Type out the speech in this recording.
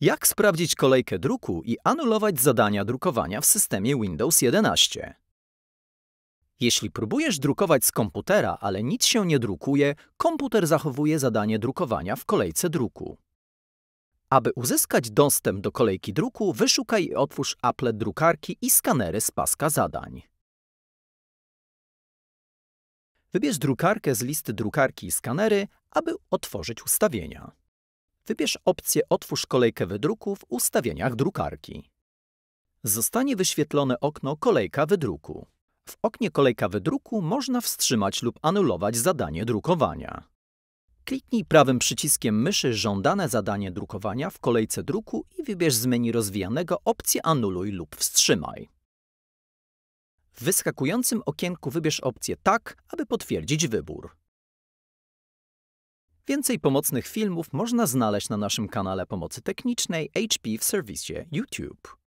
Jak sprawdzić kolejkę druku i anulować zadania drukowania w systemie Windows 11? Jeśli próbujesz drukować z komputera, ale nic się nie drukuje, komputer zachowuje zadanie drukowania w kolejce druku. Aby uzyskać dostęp do kolejki druku, wyszukaj i otwórz applet drukarki i skanery z paska zadań. Wybierz drukarkę z listy drukarki i skanery, aby otworzyć ustawienia wybierz opcję Otwórz kolejkę wydruku w ustawieniach drukarki. Zostanie wyświetlone okno Kolejka wydruku. W oknie Kolejka wydruku można wstrzymać lub anulować zadanie drukowania. Kliknij prawym przyciskiem myszy żądane zadanie drukowania w kolejce druku i wybierz z menu rozwijanego opcję Anuluj lub Wstrzymaj. W wyskakującym okienku wybierz opcję Tak, aby potwierdzić wybór. Więcej pomocnych filmów można znaleźć na naszym kanale pomocy technicznej HP w serwisie YouTube.